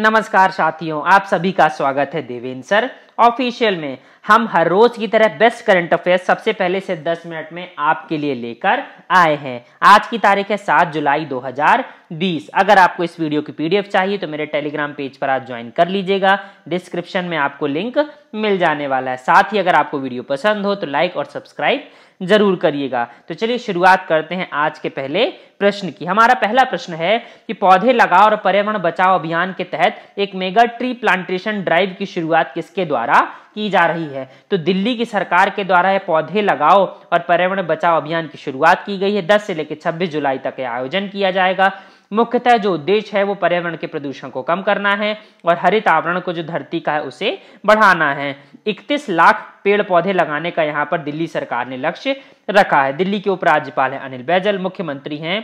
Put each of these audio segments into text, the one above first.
नमस्कार साथियों आप सभी का स्वागत है देवेंद्र सर ऑफिशियल में हम हर रोज की तरह बेस्ट करंट अफेयर सबसे पहले से 10 मिनट में आपके लिए लेकर आए हैं आज की तारीख है 7 जुलाई 2020 अगर आपको इस वीडियो की पीडीएफ चाहिए तो मेरे टेलीग्राम पेज पर आज ज्वाइन कर लीजिएगा डिस्क्रिप्शन में आपको लिंक मिल जाने वाला है साथ ही अगर आपको वीडियो पसंद हो तो लाइक और सब्सक्राइब जरूर करिएगा तो चलिए शुरुआत करते हैं आज के पहले प्रश्न की हमारा पहला प्रश्न है कि पौधे लगाओ और पर्यावरण बचाओ अभियान के तहत एक मेगा ट्री प्लांटेशन ड्राइव की शुरुआत किसके द्वारा की जा रही है तो दिल्ली की सरकार के द्वारा यह पौधे लगाओ और पर्यावरण बचाओ अभियान की शुरुआत की गई है दस से लेकर छब्बीस जुलाई तक यह आयोजन किया जाएगा मुख्यतः जो उद्देश्य है वो पर्यावरण के प्रदूषण को कम करना है और हरित आवरण को जो धरती का है उसे बढ़ाना है इकतीस लाख पेड़ पौधे लगाने का यहाँ पर दिल्ली सरकार ने लक्ष्य रखा है दिल्ली के उपराज्यपाल है अनिल बैजल मुख्यमंत्री हैं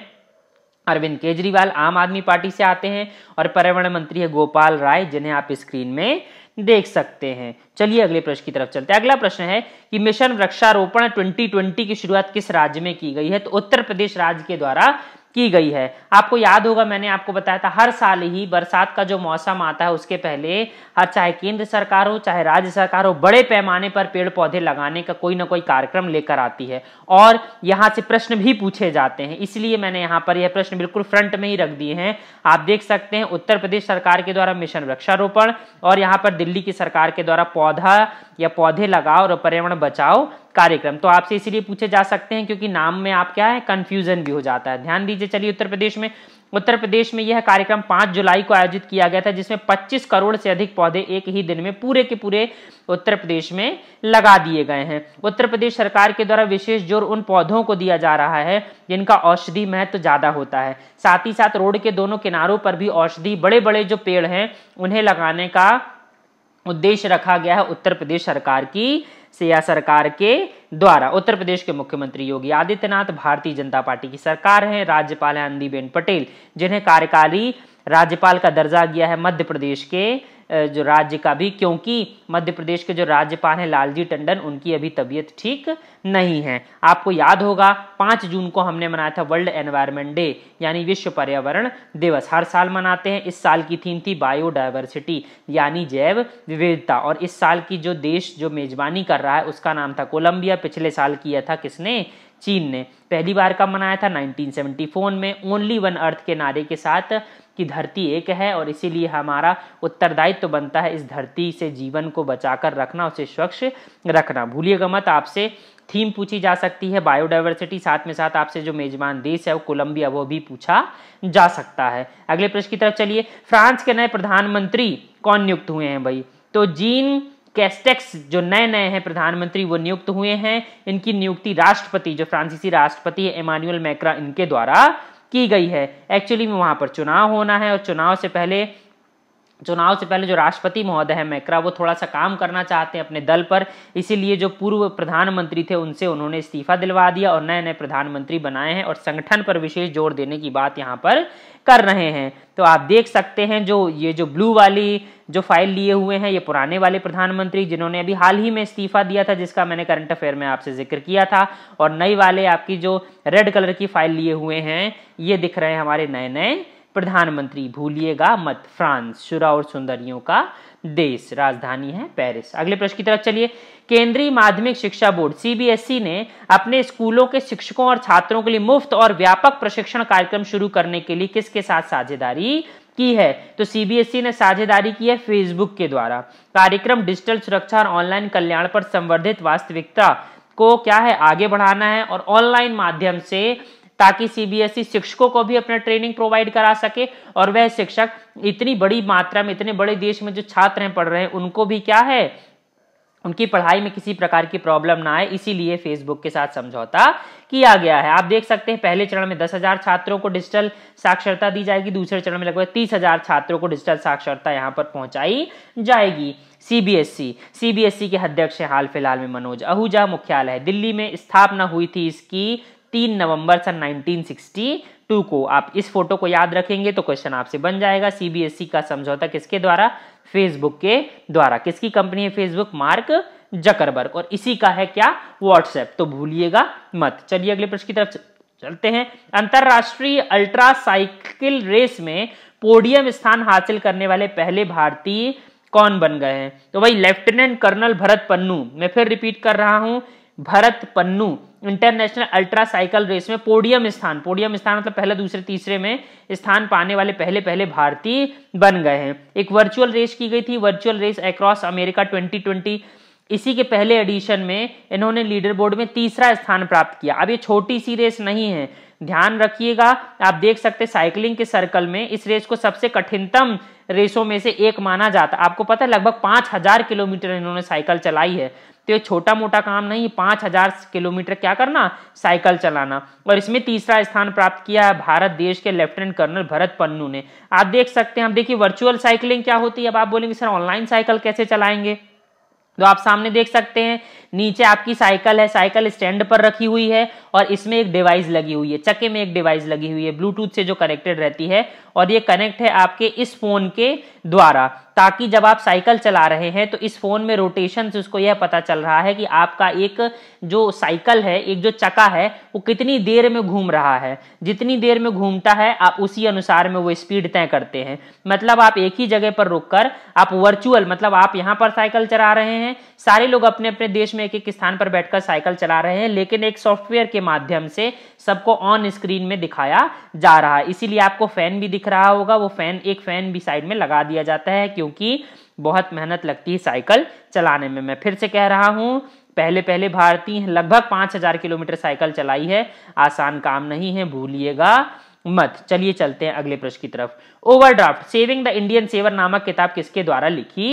अरविंद केजरीवाल आम आदमी पार्टी से आते हैं और पर्यावरण मंत्री है गोपाल राय जिन्हें आप स्क्रीन में देख सकते हैं चलिए अगले प्रश्न की तरफ चलते हैं अगला प्रश्न है कि मिशन वृक्षारोपण 2020 की शुरुआत किस राज्य में की गई है तो उत्तर प्रदेश राज्य के द्वारा की गई है आपको याद होगा मैंने आपको बताया था हर साल ही बरसात का जो मौसम आता है उसके पहले हर चाहे केंद्र सरकार हो चाहे राज्य सरकार हो बड़े पैमाने पर पेड़ पौधे लगाने का कोई ना कोई कार्यक्रम लेकर आती है और यहाँ से प्रश्न भी पूछे जाते हैं इसलिए मैंने यहाँ पर यह प्रश्न बिल्कुल फ्रंट में ही रख दिए हैं आप देख सकते हैं उत्तर प्रदेश सरकार के द्वारा मिशन वृक्षारोपण और यहाँ पर दिल्ली की सरकार के द्वारा पौधा या पौधे लगाओ और पर्यावरण बचाओ कार्यक्रम तो आपसे इसीलिए पूछे जा सकते हैं क्योंकि नाम में आप क्या है कन्फ्यूजन भी हो जाता है ध्यान दीजिए चलिए उत्तर प्रदेश में उत्तर प्रदेश में यह कार्यक्रम 5 जुलाई को आयोजित किया गया था जिसमें 25 करोड़ से अधिक पौधे एक ही दिन में पूरे के पूरे उत्तर प्रदेश में लगा दिए गए हैं उत्तर प्रदेश सरकार के द्वारा विशेष जोर उन पौधों को दिया जा रहा है जिनका औषधि महत्व तो ज्यादा होता है साथ ही साथ रोड के दोनों किनारों पर भी औषधि बड़े बड़े जो पेड़ हैं उन्हें लगाने का उद्देश्य रखा गया है उत्तर प्रदेश सरकार की से या सरकार के द्वारा उत्तर प्रदेश के मुख्यमंत्री योगी आदित्यनाथ भारतीय जनता पार्टी की सरकार है राज्यपाल है आनंदीबेन पटेल जिन्हें कार्यकारी राज्यपाल का दर्जा दिया है मध्य प्रदेश के जो राज्य का भी क्योंकि मध्य प्रदेश के जो राज्यपाल हैं लालजी टंडन उनकी अभी तबीयत ठीक नहीं है आपको याद होगा पाँच जून को हमने मनाया था वर्ल्ड एनवायरमेंट डे यानी विश्व पर्यावरण दिवस हर साल मनाते हैं इस साल की थीम थी बायोडाइवर्सिटी यानी जैव विविधता और इस साल की जो देश जो मेजबानी कर रहा है उसका नाम था कोलंबिया पिछले साल किया था किसने चीन ने पहली बार कब मनाया था 1974 में ओनली वन अर्थ के नारे के साथ कि धरती एक है और इसीलिए हमारा उत्तरदायित्व तो बनता है इस धरती से जीवन को बचाकर रखना उसे स्वच्छ रखना भूलिएगा मत आपसे थीम पूछी जा सकती है बायोडाइवर्सिटी साथ में साथ आपसे जो मेजबान देश है वो कोलंबिया वो भी पूछा जा सकता है अगले प्रश्न की तरफ चलिए फ्रांस के नए प्रधानमंत्री कौन नियुक्त हुए हैं भाई तो जीन कैस्टेक्स जो नए नए हैं प्रधानमंत्री वो नियुक्त हुए हैं इनकी नियुक्ति राष्ट्रपति जो फ्रांसीसी राष्ट्रपति इमानुअल मैक्रा इनके द्वारा की गई है एक्चुअली में वहां पर चुनाव होना है और चुनाव से पहले चुनाव से पहले जो राष्ट्रपति महोदय है मैक्रा वो थोड़ा सा काम करना चाहते हैं अपने दल पर इसीलिए जो पूर्व प्रधानमंत्री थे उनसे उन्होंने इस्तीफा दिलवा दिया और नए नए प्रधानमंत्री बनाए हैं और संगठन पर विशेष जोर देने की बात यहाँ पर कर रहे हैं तो आप देख सकते हैं जो ये जो ब्लू वाली जो फाइल लिए हुए हैं ये पुराने वाले प्रधानमंत्री जिन्होंने अभी हाल ही में इस्तीफा दिया था जिसका मैंने करंट अफेयर में आपसे जिक्र किया था और नई वाले आपकी जो रेड कलर की फाइल लिए हुए हैं ये दिख रहे हैं हमारे नए नए प्रधानमंत्री भूलिएगा मत फ्रांस शुरा और सुंदरियों का देश राजधानी है पेरिस अगले प्रश्न की तरफ चलिए केंद्रीय माध्यमिक शिक्षा बोर्ड सीबीएसई e ने अपने स्कूलों के शिक्षकों और छात्रों के लिए मुफ्त और व्यापक प्रशिक्षण कार्यक्रम शुरू करने के लिए किसके साथ साझेदारी की है तो सीबीएसई e ने साझेदारी की है फेसबुक के द्वारा कार्यक्रम डिजिटल सुरक्षा और ऑनलाइन कल्याण पर संवर्धित वास्तविकता को क्या है आगे बढ़ाना है और ऑनलाइन माध्यम से ताकि सीबीएसई e शिक्षकों को भी अपना ट्रेनिंग प्रोवाइड करा सके और वह शिक्षक इतनी बड़ी मात्रा में इतने बड़े देश में जो छात्र हैं पढ़ रहे हैं उनको भी क्या है उनकी पढ़ाई में किसी प्रकार की प्रॉब्लम ना आए इसीलिए फेसबुक के साथ समझौता किया गया है आप देख सकते हैं पहले चरण में दस हजार छात्रों को डिजिटल साक्षरता दी जाएगी दूसरे चरण में लगभग तीस हजार छात्रों को डिजिटल साक्षरता यहाँ पर पहुंचाई जाएगी सीबीएसई सीबीएसई e, e के अध्यक्ष हैं हाल फिलहाल में मनोज आहूजा मुख्यालय दिल्ली में स्थापना हुई थी इसकी तीन नवंबर सन 1962 को आप इस फोटो को याद रखेंगे तो क्वेश्चन आपसे बन जाएगा सीबीएसई e का समझौता किसके द्वारा फेसबुक के द्वारा किसकी कंपनी है फेसबुक मार्क जकरबर्ग और इसी का है क्या व्हाट्सएप तो भूलिएगा मत चलिए अगले प्रश्न की तरफ चलते हैं अंतरराष्ट्रीय अल्ट्रा साइकिल रेस में पोडियम स्थान हासिल करने वाले पहले भारतीय कौन बन गए हैं तो भाई लेफ्टिनेंट कर्नल भरत पन्नू मैं फिर रिपीट कर रहा हूं Bharat Pannu international ultra cycle race में पोडियम स्थान पोडियम स्थान मतलब पहले दूसरे तीसरे में स्थान पाने वाले पहले पहले भारतीय बन गए हैं एक वर्चुअल रेस की गई थी वर्चुअल रेस अक्रॉस अमेरिका 2020 इसी के पहले एडिशन में इन्होंने लीडर बोर्ड में तीसरा स्थान प्राप्त किया अब ये छोटी सी रेस नहीं है ध्यान रखिएगा आप देख सकते साइकिलिंग के सर्कल में इस रेस को सबसे कठिनतम रेसों में से एक माना जाता आपको पता है लगभग पाँच हजार किलोमीटर इन्होंने साइकिल चलाई है तो ये छोटा मोटा काम नहीं पाँच हजार किलोमीटर क्या करना साइकिल चलाना और इसमें तीसरा स्थान प्राप्त किया है भारत देश के लेफ्टिनेंट कर्नल भरत पन्नू ने आप देख सकते हैं हम देखिए वर्चुअल साइकिलिंग क्या होती है अब आप बोलेंगे सर ऑनलाइन साइकिल कैसे चलाएंगे तो आप सामने देख सकते हैं नीचे आपकी साइकिल है साइकिल स्टैंड पर रखी हुई है और इसमें एक डिवाइस लगी हुई है चक्के में एक डिवाइस लगी हुई है ब्लूटूथ से जो कनेक्टेड रहती है और ये कनेक्ट है आपके इस फोन के द्वारा ताकि जब आप साइकिल चला रहे हैं तो इस फोन में रोटेशन से उसको यह पता चल रहा है कि आपका एक जो साइकिल है एक जो चका है वो कितनी देर में घूम रहा है जितनी देर में घूमता है आप उसी अनुसार में वो स्पीड तय करते हैं मतलब आप एक ही जगह पर रुककर आप वर्चुअल मतलब आप यहाँ पर साइकिल चला रहे हैं सारे लोग अपने अपने देश में एक एक स्थान पर बैठकर साइकिल चला रहे हैं लेकिन एक सॉफ्टवेयर के माध्यम से सबको ऑन स्क्रीन में दिखाया जा रहा है इसीलिए आपको फैन भी दिख दिख रहा होगा वो फैन एक फैन भी साइड में लगा दिया जाता है क्योंकि बहुत मेहनत लगती है साइकिल चलाने में मैं फिर से कह रहा हूँ पहले पहले भारतीय लगभग पाँच हजार किलोमीटर साइकिल चलाई है आसान काम नहीं है भूलिएगा मत चलिए चलते हैं अगले प्रश्न की तरफ overdraft saving the Indian saver नामक किताब किसके द्वारा लिखी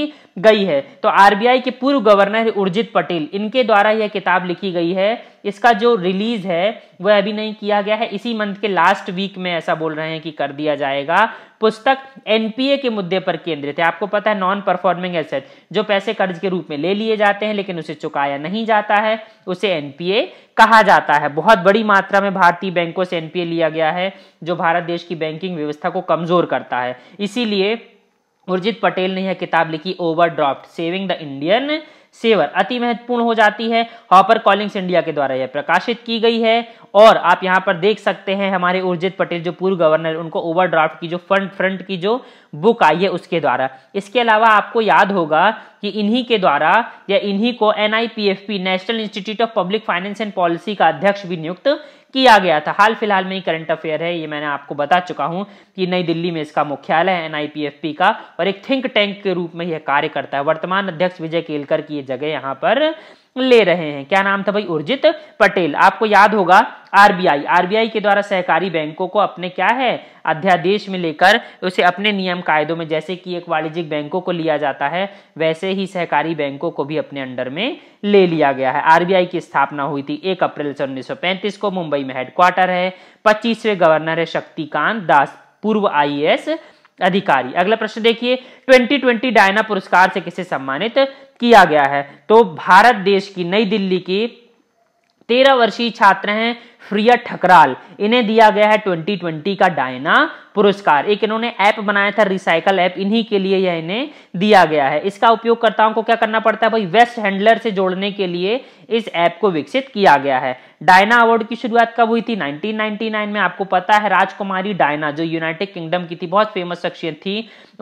गई है तो आरबीआई के पूर्व गवर्नर उर्जित पटेल इनके द्वारा यह किताब लिखी गई है इसका जो रिलीज है वह अभी नहीं किया गया है इसी मंथ के लास्ट वीक में ऐसा बोल रहे हैं कि कर दिया जाएगा पुस्तक एनपीए के मुद्दे पर केंद्रित है आपको पता है नॉन परफॉर्मिंग एसेट जो पैसे कर्ज के रूप में ले लिए जाते हैं लेकिन उसे चुकाया नहीं जाता है उसे एनपीए कहा जाता है बहुत बड़ी मात्रा में भारतीय बैंकों से एनपीए लिया गया है जो भारत देश की बैंकिंग व्यवस्था को कमजोर करता है इसीलिए उर्जित पटेल ने यह किताब लिखी over saving the Indian saver अति महत्वपूर्ण हो जाती है हॉपर कॉलिंग्स इंडिया के द्वारा यह प्रकाशित की गई है और आप यहाँ पर देख सकते हैं हमारे उर्जित पटेल जो पूर्व गवर्नर उनको ओवरड्राफ्ट की जो फंड फ्रंट की जो बुक आई है उसके द्वारा इसके अलावा आपको याद होगा कि इन्हीं के द्वारा या इन्हीं को NIPFP national institute of public finance and policy का अध्यक्ष भी नियुक्त किया गया था हाल फिलहाल में ही करंट अफेयर है ये मैंने आपको बता चुका हूं कि नई दिल्ली में इसका मुख्यालय है एनआईपीएफपी का और एक थिंक टैंक के रूप में यह कार्य करता है वर्तमान अध्यक्ष विजय केलकर की ये जगह यहाँ पर ले रहे हैं क्या नाम था भाई उर्जित पटेल आपको याद होगा आरबीआई आरबीआई के द्वारा सहकारी बैंकों को अपने क्या है अध्यादेश में लेकर उसे अपने नियम कायदों में जैसे कि एक वाणिज्यिक बैंकों को लिया जाता है वैसे ही सहकारी बैंकों को भी अपने अंडर में ले लिया गया है आरबीआई की स्थापना हुई थी एक अप्रैल सन उन्नीस को मुंबई में हेडक्वार्टर है पच्चीसवें गवर्नर है शक्तिकांत दास पूर्व आई अधिकारी अगला प्रश्न देखिए 2020 डायना पुरस्कार से किसे सम्मानित किया गया है तो भारत देश की नई दिल्ली की तेरह वर्षीय छात्र हैं फ्रिया ठकराल इन्हें दिया गया है 2020 का डायना पुरस्कार एक इन्होंने ऐप बनाया था रिसाइकल ऐप इन्हीं के लिए यह इन्हें दिया गया है इसका उपयोगकर्ताओं को क्या करना पड़ता है भाई वेस्ट हैंडलर से जोड़ने के लिए इस ऐप को विकसित किया गया है डायना अवार्ड की शुरुआत कब हुई थी 1999 में आपको पता है राजकुमारी डायना जो यूनाइटेड किंगडम की थी बहुत फेमस शख्सियत थी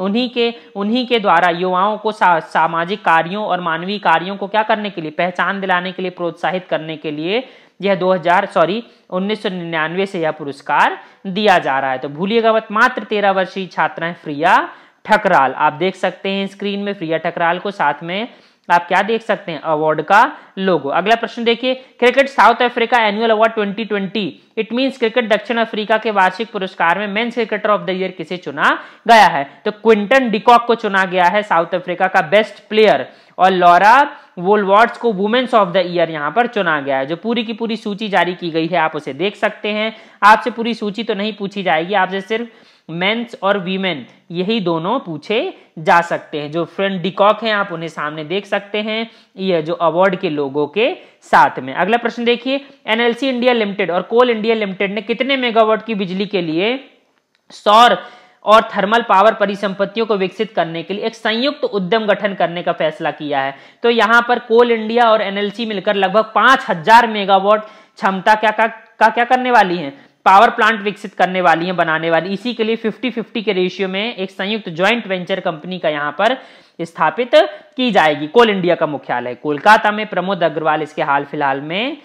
उन्हीं के उन्हीं के द्वारा युवाओं को सा, सामाजिक कार्यों और मानवीय कार्यों को क्या करने के लिए पहचान दिलाने के लिए प्रोत्साहित करने के लिए यह 2000 सॉरी 1999 से यह पुरस्कार दिया जा रहा है तो भूलिएगा मत मात्र तेरह वर्षीय छात्रा है प्रिया ठकराल आप देख सकते हैं स्क्रीन में प्रिया ठकराल को साथ में तो आप क्या देख सकते हैं अवार्ड का लोगो अगला प्रश्न देखिए cricket South Africa annual award 2020 it means cricket दक्षिण अफ्रीका के वार्षिक पुरस्कार में men's cricketer of the year किसे चुना गया है तो क्विंटन डिकॉक को चुना गया है साउथ अफ्रीका का बेस्ट प्लेयर और लॉरा वोलवॉर्ड्स को वुमेन्स ऑफ द ईयर यहां पर चुना गया है जो पूरी की पूरी सूची जारी की गई है आप उसे देख सकते हैं आपसे पूरी सूची तो नहीं पूछी जाएगी आपसे सिर्फ मेंस और वीमेन यही दोनों पूछे जा सकते हैं जो फ्रेंड डिकॉक हैं आप उन्हें सामने देख सकते हैं ये जो अवार्ड के लोगों के साथ में अगला प्रश्न देखिए एनएलसी इंडिया लिमिटेड और कोल इंडिया लिमिटेड ने कितने मेगावाट की बिजली के लिए सौर और थर्मल पावर परिसंपत्तियों को विकसित करने के लिए एक संयुक्त उद्यम गठन करने का फैसला किया है तो यहां पर कोल इंडिया और एनएलसी मिलकर लगभग पांच हजार मेगावाट क्षमता क्या का, का क्या करने वाली है पावर प्लांट विकसित करने वाली है बनाने वाली इसी के लिए 50-50 के रेशियो में एक संयुक्त ज्वाइंट वेंचर कंपनी का यहां पर स्थापित की जाएगी कोल इंडिया का मुख्यालय कोलकाता में प्रमोद अग्रवाल इसके हाल फिलहाल में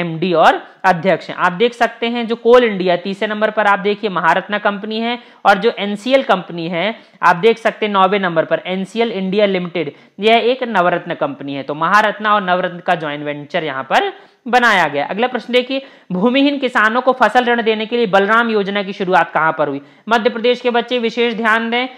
एमडी और अध्यक्ष हैं आप देख सकते हैं जो कोल इंडिया तीसरे नंबर पर आप देखिए महारत्ना कंपनी है और जो एनसीएल कंपनी है आप देख सकते हैं नौवे नंबर पर एनसीएल इंडिया लिमिटेड यह एक नवरत्न कंपनी है तो महारत्ना और नवरत्न का ज्वाइंट वेंचर यहाँ पर बनाया गया अगला प्रश्न देखिए भूमिहीन किसानों को फसल ऋण देने के लिए बलराम योजना की शुरुआत कहां पर हुई मध्य प्रदेश के बच्चे विशेष ध्यान दें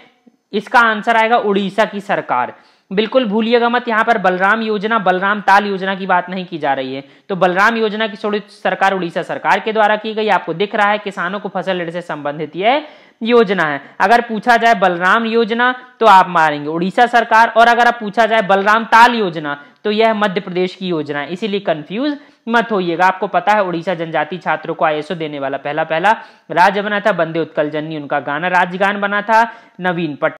इसका आंसर आएगा उड़ीसा की सरकार बिल्कुल भूलिएगा मत यहाँ पर बलराम योजना बलराम ताल योजना की बात नहीं की जा रही है तो बलराम योजना की छोड़ी सरकार उड़ीसा सरकार के द्वारा की गई आपको दिख रहा है किसानों को फसल ऋण से संबंधित यह योजना है अगर पूछा जाए बलराम योजना तो आप मारेंगे उड़ीसा सरकार और अगर आप पूछा जाए बलराम ताल योजना तो यह मध्य प्रदेश की योजना है इसीलिए कंफ्यूज मत होइएगा आपको पता है उड़ीसा जनजाति छात्रों को आईएसओ देने वाला पहला पहला राज्य बना था बंदे उत्कल जन्नी उनका गाना राजगान बना था नवीन पट